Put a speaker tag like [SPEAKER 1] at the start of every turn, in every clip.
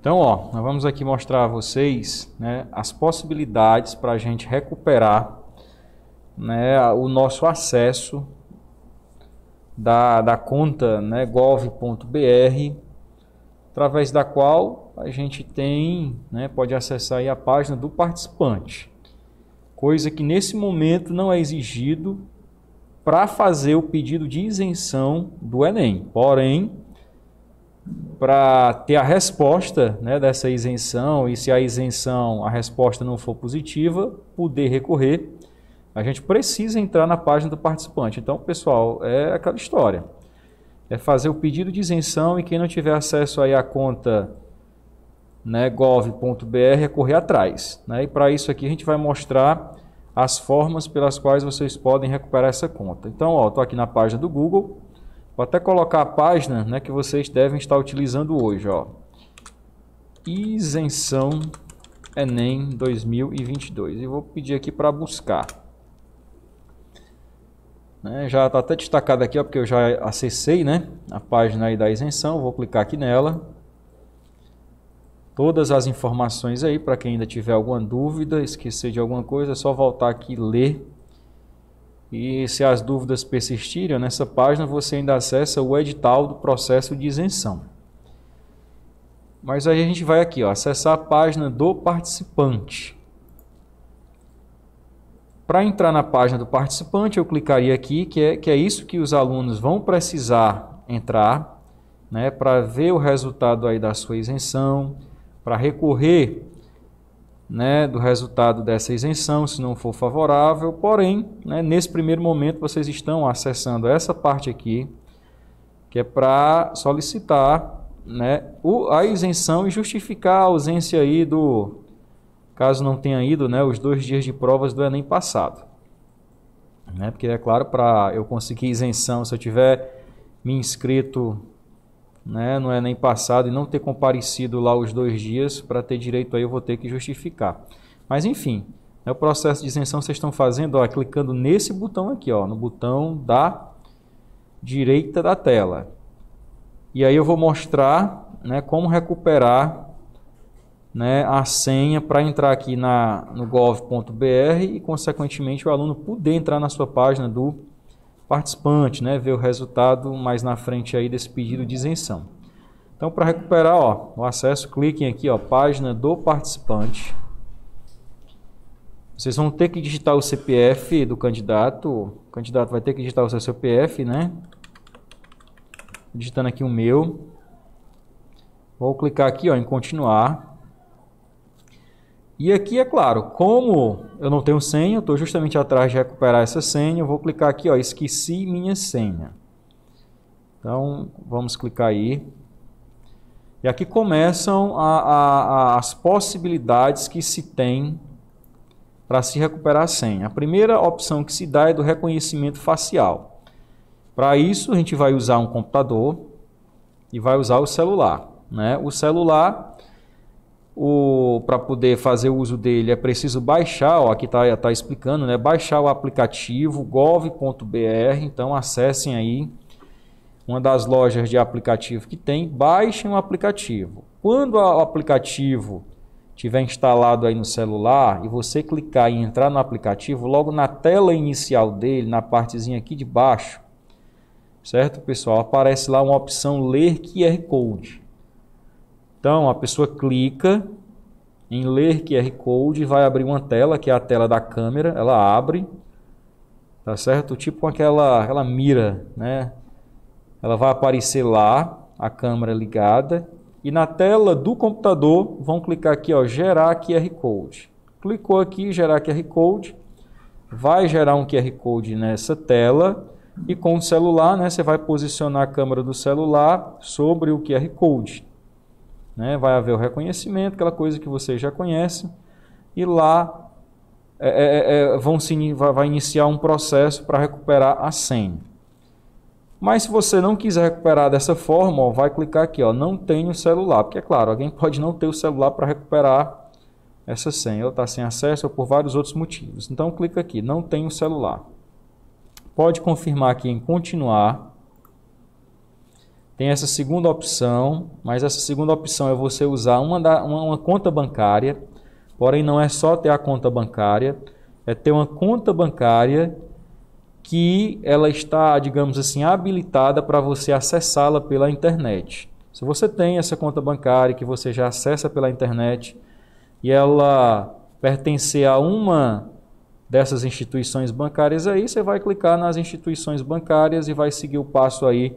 [SPEAKER 1] Então, ó, nós vamos aqui mostrar a vocês né, as possibilidades para a gente recuperar né, o nosso acesso da, da conta né, gov.br, através da qual a gente tem, né, pode acessar a página do participante, coisa que nesse momento não é exigido para fazer o pedido de isenção do Enem. Porém, para ter a resposta né, dessa isenção e se a isenção, a resposta não for positiva, poder recorrer, a gente precisa entrar na página do participante. Então, pessoal, é aquela história. É fazer o pedido de isenção e quem não tiver acesso aí à conta né, gov.br é correr atrás. Né? E para isso aqui a gente vai mostrar as formas pelas quais vocês podem recuperar essa conta. Então, estou aqui na página do Google Vou até colocar a página né, que vocês devem estar utilizando hoje. Ó. Isenção Enem 2022. E vou pedir aqui para buscar. Né, já está até destacado aqui, ó, porque eu já acessei né, a página aí da isenção. Vou clicar aqui nela. Todas as informações aí, para quem ainda tiver alguma dúvida, esquecer de alguma coisa, é só voltar aqui e ler e se as dúvidas persistirem, nessa página você ainda acessa o edital do processo de isenção. Mas aí a gente vai aqui, ó, acessar a página do participante. Para entrar na página do participante, eu clicaria aqui, que é, que é isso que os alunos vão precisar entrar, né, para ver o resultado aí da sua isenção, para recorrer né, do resultado dessa isenção, se não for favorável. Porém, né, nesse primeiro momento, vocês estão acessando essa parte aqui, que é para solicitar né, o, a isenção e justificar a ausência aí do, caso não tenha ido, né, os dois dias de provas do Enem passado. Né, porque, é claro, para eu conseguir isenção, se eu tiver me inscrito né, não é nem passado, e não ter comparecido lá os dois dias, para ter direito aí eu vou ter que justificar. Mas enfim, é o processo de isenção vocês estão fazendo, ó, clicando nesse botão aqui, ó, no botão da direita da tela. E aí eu vou mostrar né, como recuperar né, a senha para entrar aqui na, no gov.br e, consequentemente, o aluno poder entrar na sua página do participante, né, ver o resultado mais na frente aí desse pedido de isenção. Então, para recuperar ó, o acesso, cliquem aqui, ó, página do participante. Vocês vão ter que digitar o CPF do candidato. O candidato vai ter que digitar o seu CPF, né? Digitando aqui o meu. Vou clicar aqui ó, em continuar. E aqui é claro, como eu não tenho senha, estou justamente atrás de recuperar essa senha, eu vou clicar aqui, ó, esqueci minha senha. Então vamos clicar aí. E aqui começam a, a, a, as possibilidades que se tem para se recuperar a senha. A primeira opção que se dá é do reconhecimento facial. Para isso, a gente vai usar um computador e vai usar o celular. Né? O celular, o, para poder fazer uso dele, é preciso baixar, ó, aqui está tá explicando, né? Baixar o aplicativo gov.br, então acessem aí uma das lojas de aplicativo que tem, baixem o aplicativo. Quando o aplicativo tiver instalado aí no celular e você clicar e entrar no aplicativo, logo na tela inicial dele, na partezinha aqui de baixo, certo, pessoal? Aparece lá uma opção ler QR Code. Então, a pessoa clica em ler QR Code, vai abrir uma tela, que é a tela da câmera, ela abre, tá certo? Tipo aquela, aquela mira, né? Ela vai aparecer lá, a câmera ligada, e na tela do computador vão clicar aqui, ó, gerar QR Code. Clicou aqui, gerar QR Code, vai gerar um QR Code nessa tela, e com o celular, né, você vai posicionar a câmera do celular sobre o QR Code. Né? Vai haver o reconhecimento, aquela coisa que você já conhece, e lá é, é, é, é vão se, vai, iniciar um processo para recuperar a senha. Mas se você não quiser recuperar dessa forma, ó, vai clicar aqui, ó, não tenho celular, porque é claro, alguém pode não ter o celular para recuperar essa senha, ou está sem acesso ou por vários outros motivos. Então clica aqui, não tenho celular. Pode confirmar aqui em continuar. Tem essa segunda opção, mas essa segunda opção é você usar uma, da, uma, uma conta bancária, porém não é só ter a conta bancária, é ter uma conta bancária que ela está, digamos assim, habilitada para você acessá-la pela internet. Se você tem essa conta bancária que você já acessa pela internet e ela pertencer a uma dessas instituições bancárias aí, você vai clicar nas instituições bancárias e vai seguir o passo aí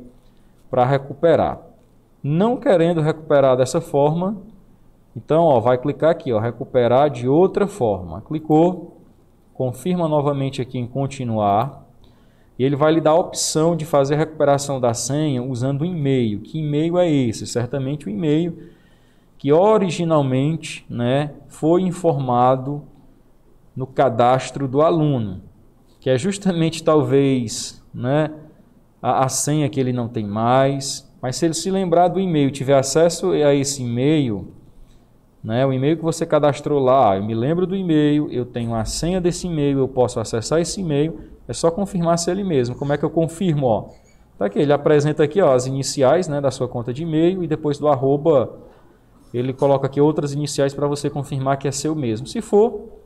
[SPEAKER 1] para recuperar. Não querendo recuperar dessa forma, então ó, vai clicar aqui, ó, recuperar de outra forma. Clicou, confirma novamente aqui em continuar. E ele vai lhe dar a opção de fazer a recuperação da senha usando o e-mail. Que e-mail é esse? Certamente o e-mail que originalmente né, foi informado no cadastro do aluno, que é justamente talvez né, a, a senha que ele não tem mais. Mas se ele se lembrar do e-mail, tiver acesso a esse e-mail, né, o e-mail que você cadastrou lá, ah, eu me lembro do e-mail, eu tenho a senha desse e-mail, eu posso acessar esse e-mail, é só confirmar se é ele mesmo. Como é que eu confirmo? Ó, tá aqui, ele apresenta aqui ó, as iniciais né, da sua conta de e-mail e depois do arroba, ele coloca aqui outras iniciais para você confirmar que é seu mesmo. Se for,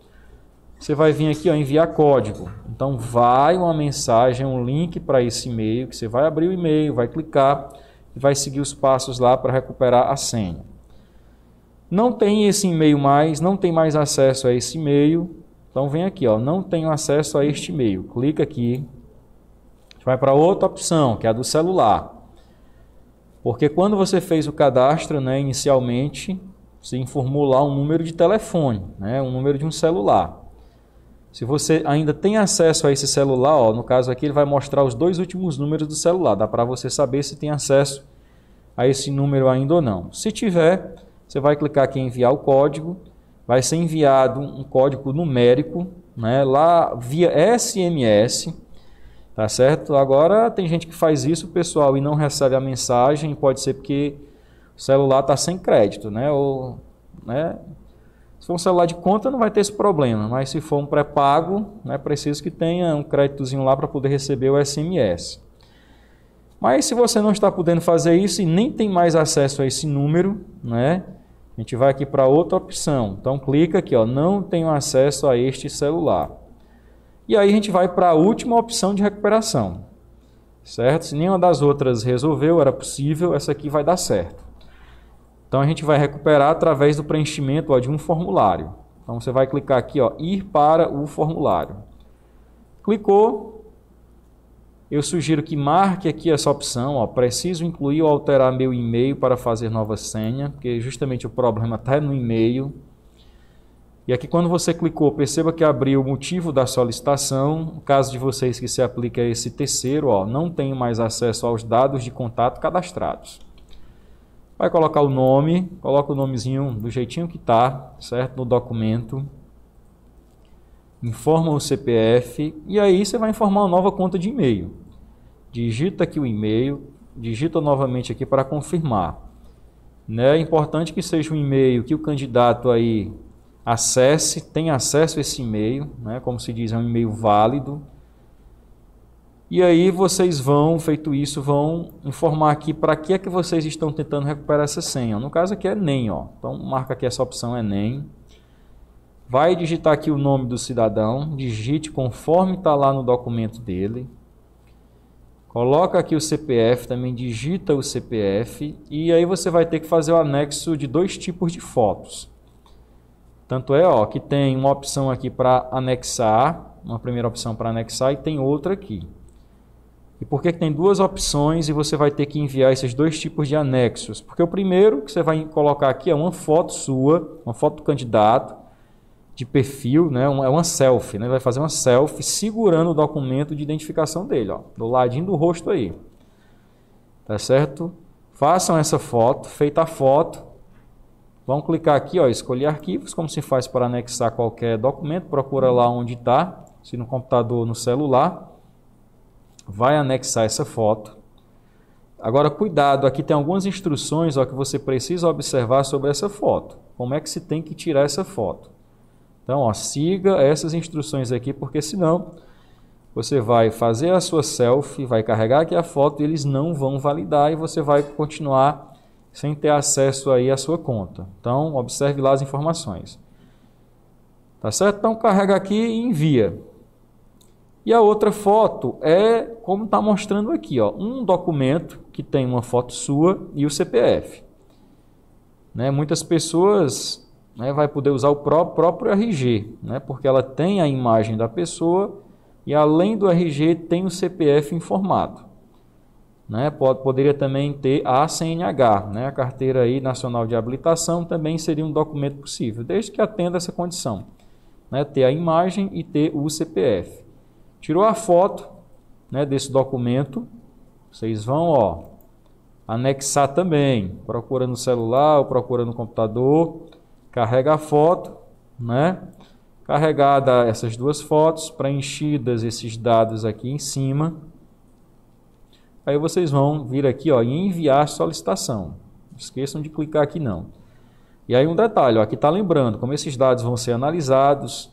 [SPEAKER 1] você vai vir aqui, ó, enviar código. Então vai uma mensagem, um link para esse e-mail, que você vai abrir o e-mail, vai clicar e vai seguir os passos lá para recuperar a senha. Não tem esse e-mail mais, não tem mais acesso a esse e-mail. Então vem aqui, ó, não tenho acesso a este e-mail. Clica aqui. Vai para outra opção, que é a do celular. Porque quando você fez o cadastro, né, inicialmente, você informou lá um número de telefone, né, um número de um celular. Se você ainda tem acesso a esse celular, ó, no caso aqui ele vai mostrar os dois últimos números do celular. Dá para você saber se tem acesso a esse número ainda ou não. Se tiver, você vai clicar aqui em enviar o código. Vai ser enviado um código numérico né, lá via SMS. Tá certo? Agora tem gente que faz isso, pessoal, e não recebe a mensagem. Pode ser porque o celular está sem crédito, né? Ou, né? Se for um celular de conta, não vai ter esse problema, mas se for um pré-pago, é né, preciso que tenha um créditozinho lá para poder receber o SMS. Mas se você não está podendo fazer isso e nem tem mais acesso a esse número, né, a gente vai aqui para outra opção. Então clica aqui, ó, não tenho acesso a este celular. E aí a gente vai para a última opção de recuperação. Certo? Se nenhuma das outras resolveu, era possível, essa aqui vai dar certo. Então a gente vai recuperar através do preenchimento ó, de um formulário. Então você vai clicar aqui, ó, ir para o formulário. Clicou, eu sugiro que marque aqui essa opção, ó, preciso incluir ou alterar meu e-mail para fazer nova senha, porque justamente o problema está no e-mail. E aqui quando você clicou, perceba que abriu o motivo da solicitação. No caso de vocês que se aplica esse terceiro, ó, não tem mais acesso aos dados de contato cadastrados. Vai colocar o nome, coloca o nomezinho do jeitinho que tá, certo? No documento. Informa o CPF e aí você vai informar a nova conta de e-mail. Digita aqui o e-mail, digita novamente aqui para confirmar. Né? É importante que seja um e-mail que o candidato aí acesse, tenha acesso a esse e-mail, né? como se diz, é um e-mail válido, e aí vocês vão, feito isso, vão informar aqui para que é que vocês estão tentando recuperar essa senha. No caso aqui é NEM, ó. Então marca aqui essa opção é NEM. Vai digitar aqui o nome do cidadão, digite conforme está lá no documento dele. Coloca aqui o CPF, também digita o CPF e aí você vai ter que fazer o anexo de dois tipos de fotos. Tanto é ó, que tem uma opção aqui para anexar, uma primeira opção para anexar e tem outra aqui. E por que tem duas opções e você vai ter que enviar esses dois tipos de anexos? Porque o primeiro que você vai colocar aqui é uma foto sua, uma foto do candidato, de perfil, né? é uma selfie. Né? Ele vai fazer uma selfie segurando o documento de identificação dele, ó, do ladinho do rosto aí. Tá certo? Façam essa foto, feita a foto. Vão clicar aqui, ó, escolher arquivos, como se faz para anexar qualquer documento. Procura lá onde está, se no computador, no celular vai anexar essa foto. Agora, cuidado, aqui tem algumas instruções ó, que você precisa observar sobre essa foto. Como é que se tem que tirar essa foto? Então, ó, siga essas instruções aqui, porque senão você vai fazer a sua selfie, vai carregar aqui a foto e eles não vão validar e você vai continuar sem ter acesso aí à sua conta. Então, observe lá as informações. Tá certo? Então, carrega aqui e envia. E a outra foto é como está mostrando aqui, ó, um documento que tem uma foto sua e o CPF. Né, muitas pessoas né, vai poder usar o próprio, próprio RG, né, porque ela tem a imagem da pessoa e além do RG tem o CPF informado. Né, pode, poderia também ter a CNH, né, a Carteira aí Nacional de Habilitação, também seria um documento possível, desde que atenda essa condição, né, ter a imagem e ter o CPF. Tirou a foto né, desse documento. Vocês vão ó, anexar também. Procura no celular ou procura no computador. Carrega a foto. Né? Carregada essas duas fotos, preenchidas esses dados aqui em cima. Aí vocês vão vir aqui ó, e enviar solicitação. Não esqueçam de clicar aqui não. E aí um detalhe, ó, aqui está lembrando, como esses dados vão ser analisados,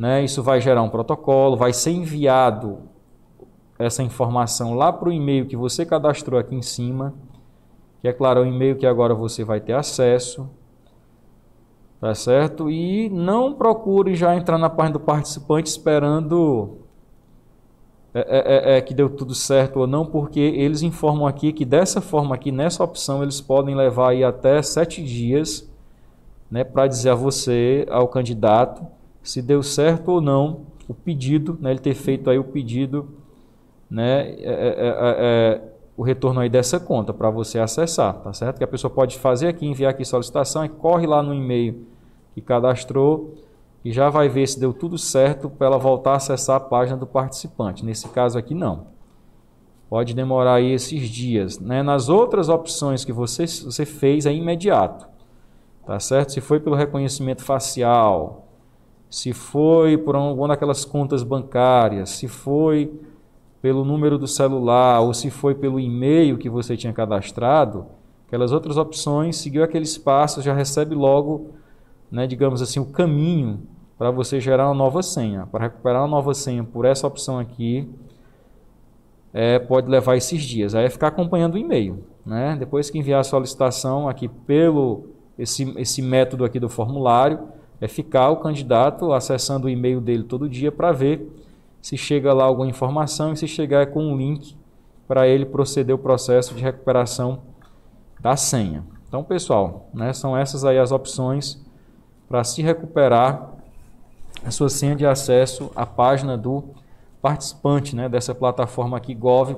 [SPEAKER 1] né? Isso vai gerar um protocolo, vai ser enviado essa informação lá para o e-mail que você cadastrou aqui em cima, que é claro, é um e-mail que agora você vai ter acesso, tá certo? E não procure já entrar na página do participante esperando é, é, é, é que deu tudo certo ou não, porque eles informam aqui que dessa forma aqui, nessa opção, eles podem levar aí até sete dias né, para dizer a você, ao candidato, se deu certo ou não o pedido, né, ele ter feito aí o pedido, né, é, é, é, o retorno aí dessa conta para você acessar, tá certo? Que a pessoa pode fazer aqui, enviar aqui solicitação e corre lá no e-mail que cadastrou e já vai ver se deu tudo certo para ela voltar a acessar a página do participante. Nesse caso aqui não. Pode demorar aí esses dias, né? Nas outras opções que você, você fez é imediato, tá certo? Se foi pelo reconhecimento facial, se foi por alguma daquelas contas bancárias, se foi pelo número do celular ou se foi pelo e-mail que você tinha cadastrado, aquelas outras opções, seguiu aqueles passos, já recebe logo, né, digamos assim, o caminho para você gerar uma nova senha. Para recuperar uma nova senha por essa opção aqui, é, pode levar esses dias. Aí é ficar acompanhando o e-mail. Né? Depois que enviar a solicitação aqui pelo esse, esse método aqui do formulário, é ficar o candidato acessando o e-mail dele todo dia para ver se chega lá alguma informação e se chegar é com um link para ele proceder o processo de recuperação da senha. Então, pessoal, né, são essas aí as opções para se recuperar a sua senha de acesso à página do participante né, dessa plataforma aqui gov.br.